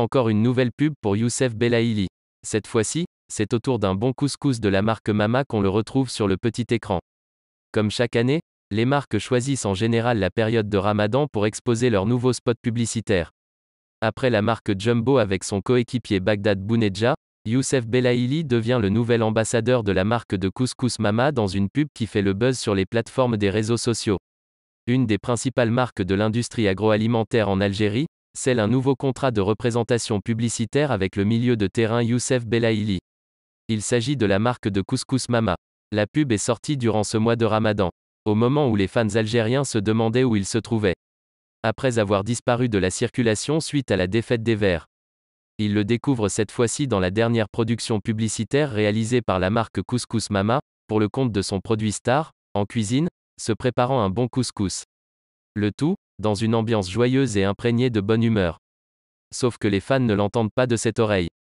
Encore une nouvelle pub pour Youssef Belaïli. Cette fois-ci, c'est autour d'un bon couscous de la marque Mama qu'on le retrouve sur le petit écran. Comme chaque année, les marques choisissent en général la période de Ramadan pour exposer leurs nouveaux spots publicitaires. Après la marque Jumbo avec son coéquipier Bagdad Bouneja, Youssef Belaïli devient le nouvel ambassadeur de la marque de couscous Mama dans une pub qui fait le buzz sur les plateformes des réseaux sociaux. Une des principales marques de l'industrie agroalimentaire en Algérie, scelle un nouveau contrat de représentation publicitaire avec le milieu de terrain Youssef Belaïli. Il s'agit de la marque de couscous Mama. La pub est sortie durant ce mois de Ramadan, au moment où les fans algériens se demandaient où il se trouvait. Après avoir disparu de la circulation suite à la défaite des Verts, il le découvre cette fois-ci dans la dernière production publicitaire réalisée par la marque Couscous Mama, pour le compte de son produit star, en cuisine, se préparant un bon couscous. Le tout, dans une ambiance joyeuse et imprégnée de bonne humeur. Sauf que les fans ne l'entendent pas de cette oreille.